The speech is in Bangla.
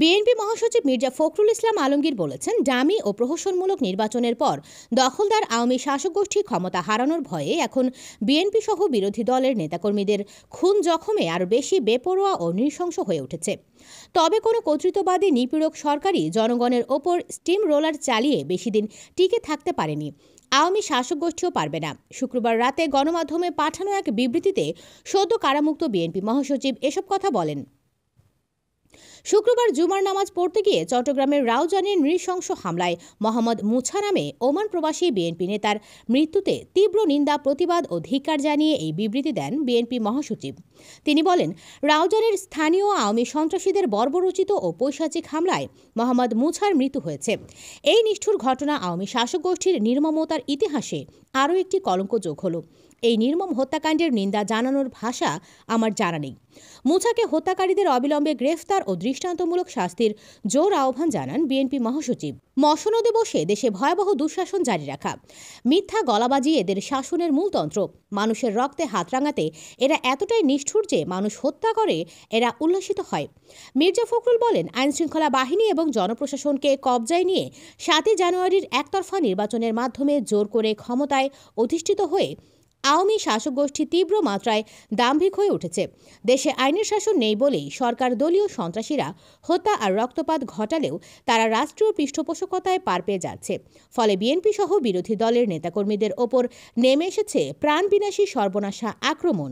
বিএনপি মহাসচিব মির্জা ফখরুল ইসলাম আলমগীর বলেছেন ডামি ও প্রহসনমূলক নির্বাচনের পর দখলদার আওয়ামী শাসক গোষ্ঠী ক্ষমতা হারানোর ভয়ে এখন বিএনপি সহ বিরোধী দলের নেতাকর্মীদের খুন জখমে আরও বেশি বেপরোয়া ও নৃশংস হয়ে উঠেছে তবে কোনো কর্তৃত্ববাদী নিপীড়ক সরকারই জনগণের ওপর স্টিম রোলার চালিয়ে বেশিদিন টিকে থাকতে পারেনি আওয়ামী শাসক গোষ্ঠীও পারবে না শুক্রবার রাতে গণমাধ্যমে পাঠানো এক বিবৃতিতে সদ্য কারামুক্ত বিএনপি মহাসচিব এসব কথা বলেন শুক্রবার জুমার নামাজ পড়তে গিয়ে চট্টগ্রামের রাউজানের নৃশংস হামলায় মোহাম্মদ মুছা নামে ওমান প্রবাসী বিএনপি নেতার মৃত্যুতে তীব্র নিন্দা প্রতিবাদ ও ধিক্কার জানিয়ে এই বিবৃতি দেন বিএনপি মহাসচিব তিনি বলেন রাউজানের স্থানীয় আওয়ামী সন্ত্রাসীদের বর্বরচিত ও পৈশাচিক হামলায় মোহাম্মদ মুছার মৃত্যু হয়েছে এই নিষ্ঠুর ঘটনা আওয়ামী শাসক গোষ্ঠীর নির্মমতার ইতিহাসে আরও একটি কলঙ্ক যোগ হল এই নির্মম হত্যাকাণ্ডের নিন্দা জানানোর ভাষা আমার জানা নেই মুছাকে হত্যাকারীদের অবিলম্বে গ্রেফতার ও দৃশ্য দৃষ্টান্তমূলক শাস্তির জোর আহ্বান জানান বিএনপি মহাসচিব মসনদে বসে দেশে ভয়াবহ দুঃশাসন জারি রাখা মিথ্যা গলাবাজি এদের শাসনের মূলতন্ত্র মানুষের রক্তে হাত রাঙাতে এরা এতটাই নিষ্ঠুর যে মানুষ হত্যা করে এরা উল্লাসিত হয় মির্জা ফখরুল বলেন আইনশৃঙ্খলা বাহিনী এবং জনপ্রশাসনকে কবজায় নিয়ে সাতই জানুয়ারির একতরফা নির্বাচনের মাধ্যমে জোর করে ক্ষমতায় অধিষ্ঠিত হয়ে আওয়ামী শাসক গোষ্ঠী তীব্র মাত্রায় দাম্ভিক হয়ে উঠেছে দেশে আইনের শাসন নেই বলেই সরকার দলীয় সন্ত্রাসীরা হত্যা আর রক্তপাত ঘটালেও তারা রাষ্ট্রীয় পৃষ্ঠপোষকতায় পার পেয়ে যাচ্ছে ফলে বিএনপি সহ বিরোধী দলের নেতাকর্মীদের ওপর নেমে এসেছে বিনাশী সর্বনাশা আক্রমণ